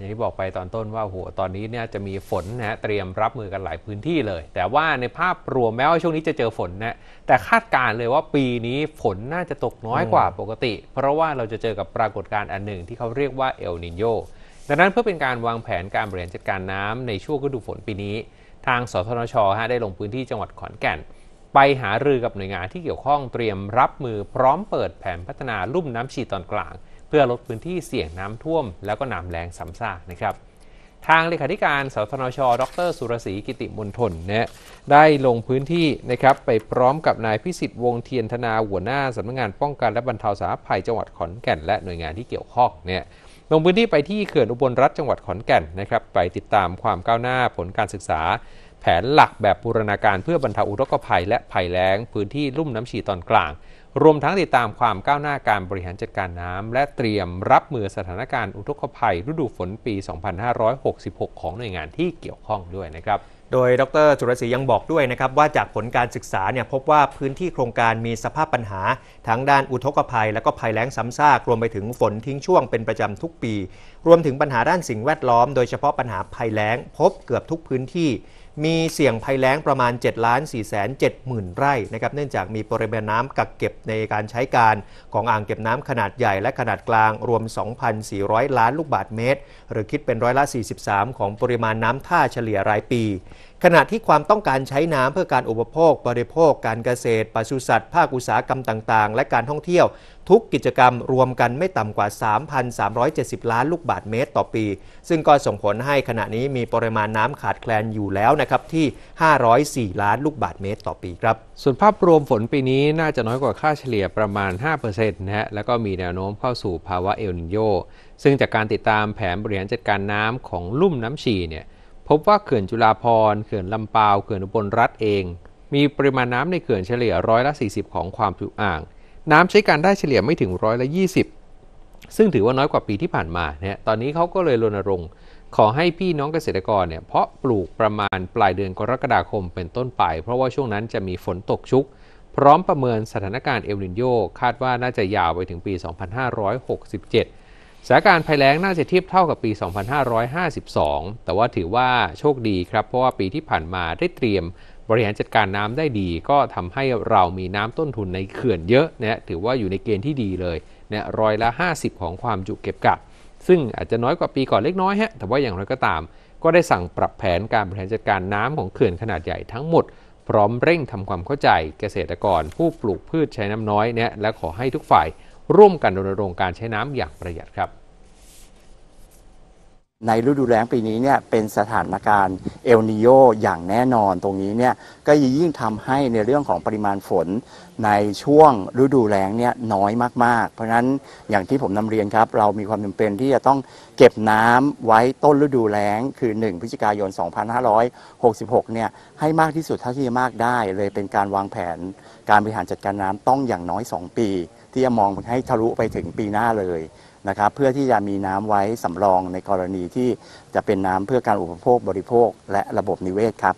อย่างที่บอกไปตอนต้นว่าโหตอนนี้เนี่ยจะมีฝนนะฮะเตรียมรับมือกันหลายพื้นที่เลย แต่ว่าในภาพรวมแม้ว่าช่วงนี้จะเจอฝนนะแต่คาดการเลยว่าปีนี้ฝนน่าจะตกน้อยกว่าปกติ เพราะว่าเราจะเจอกับปรากฏการณ์อันหนึ่งที่เขาเรียกว่าเอลนินโยดังนั้นเพื่อเป็นการวางแผนการบริหารจัดการน้ำ ในช่วงฤดูฝนปีนี้ ทางสทชฮะได้ลงพื้นที่จังหวัดขอนแก่นไปหารือกับหน่วยงานที่เกี่ยวข้อง เตรียมรับมือพร้อมเปิดแผนพัฒนาลุ่มน้ำชีตอนกลางเพื่อลดพื้นที่เสี่ยงน้ำท่วมแล้วก็น้ำแรงสัมซากนะครับ ทางเลขาธิการสทนชดร สุรศรีกิติมนทนนะได้ลงพื้นที่นะครับไปพร้อมกับนายพิสิทธิ์วงเทียนธนาหัวหน้าสำนักงงานป้องกันและบรรเทาสาธารณภัยจังหวัดขอนแก่นและหน่วยงานที่เกี่ยวข้องเนี่ยลงพื้นที่ไปที่เขื่อนอุบลรัฐจังหวัดขอนแก่นนะครับไปติดตามความก้าวหน้าผลการศึกษา แผนหลักแบบบูรณาการเพื่อบรรเทาอุทกภัยและภัยแล้ง พื้นที่ลุ่มน้ำฉีตอนกลางรวมทั้งติดตามความก้าวหน้าการบริหารจัดการน้ำและเตรียมรับมือสถานการณ์อุทกภัย ฤดูฝนปี 2566 ของหน่วยงานที่เกี่ยวข้องด้วยนะครับ โดยดรจุรศรียังบอกด้วยนะครับ ว่าจากผลการศึกษาเนี่ยพบว่าพื้นที่โครงการมีสภาพปัญหา ทั้งด้านอุทกภัยและก็ภัยแล้งซ้ำซากรวมไปถึงฝนทิ้งช่วงเป็นประจำทุกปี รวมถึงปัญหาด้านสิ่งแวดล้อมโดยเฉพาะปัญหาภัยแล้งพบเกือบทุกพื้นที่มีเสี่ยงภัยแล้งประมาณ7ล้าน4 7ื่นไร่นะครับเนื่องจากมีปริมาณน้ำกักเก็บในการใช้การ ของอ่างเก็บน้ำขนาดใหญ่และขนาดกลางรวม 2,400 ล้านลูกบาทเมตร หรือคิดเป็นร้อยละ 43 ของปริมาณน้ำท่าเฉลี่ยรายปีขณะที่ความต้องการใช้น้ำเพื่อการอุปโภค บริโภค การเกษตรปศุสัตว์ ภาคอุตสาหกรรมต่างๆ และการท่องเที่ยว ทุกกิจกรรมรวมกันไม่ต่ำกว่า 3,370 ล้านลูกบาทเมตรต่อปี ซึ่งก็ส่งผลให้ขณะนี้มีปริมาณน้ำขาดแคลนอยู่แล้วนะครับที่ 504 ล้านลูกบาทเมตรต่อปีครับส่วนภาพรวมฝนปีนี้น่าจะน้อยกว่าค่าเฉลี่ยประมาณ 5%นะฮะแล้วก็มีแนวโน้มเข้าสู่ภาวะเอลนิโยซึ่งจากการติดตามแผนบริหารจัดการน้ำของลุ่มน้ำชีเนี่ยพบว่าเขื่อนจุฬาภรณ์เขื่อนลำปาว เขื่อนอุบลรัฐเอง มีปริมาณน้ำในเขื่อนเฉลี่ยร้อยละ40 ของความจุอ่าง น้ำใช้การได้เฉลี่ยไม่ถึงร้อยละ 20 ซึ่งถือว่าน้อยกว่าปีที่ผ่านมาเนี่ยตอนนี้เขาก็เลยรณรงค์ ขอให้พี่น้องเกษตรกรเนี่ยเพาะปลูกประมาณปลายเดือนกรกฎาคมเป็นต้นไป เพราะว่าช่วงนั้นจะมีฝนตกชุก พร้อมประเมินสถานการณ์เอลนิโยคาดว่าน่าจะยาวไปถึงปี 2567สถานการณ์ภัยแล้งน่าจะเทียบเท่ากับปี 2552 แต่ว่าถือว่าโชคดีครับ เพราะว่าปีที่ผ่านมาได้เตรียม บริหารจัดการน้ำได้ดีก็ทำให้เรามีน้ำต้นทุนในเขื่อนเยอะนะถือว่าอยู่ในเกณฑ์ที่ดีเลยนะร้อยละ 50 ของความจุเก็บกักซึ่งอาจจะน้อยกว่าปีก่อนเล็กน้อยฮะแต่ว่าอย่างไรก็ตาม ก็ได้สั่งปรับแผนการบริหารจัดการน้ำของเขื่อนขนาดใหญ่ทั้งหมด พร้อมเร่งทำความเข้าใจเกษตรกรผู้ปลูกพืชใช้น้ำน้อยเนี่ยและขอให้ทุกฝ่ายร่วมกันรณรงค์การใช้น้ำอย่างประหยัดครับ ในฤดูแล้งปีนี้เนี่ยเป็นสถานการณ์เอลนิโยอย่างแน่นอนตรงนี้เนี่ยก็ยิ่งทำให้ในเรื่องของปริมาณฝน ในช่วงฤดูแล้งเนี่ยน้อยมากๆ เพราะฉะนั้นอย่างที่ผมนำเรียนครับ เรามีความจำเป็นที่จะต้องเก็บน้ำไว้ต้นฤดูแล้ง คือ 1พฤศจิกายน 2566เนี่ยให้มากที่สุดเท่าที่จะมากได้ เลยเป็นการวางแผนการบริหารจัดการน้ำต้องอย่างน้อย 2 ปีที่จะมองให้ทะลุไปถึงปีหน้าเลยนะครับเพื่อที่จะมีน้ำไว้สำรองในกรณีที่จะเป็นน้ำเพื่อการอุปโภคบริโภค และระบบนิเวศครับ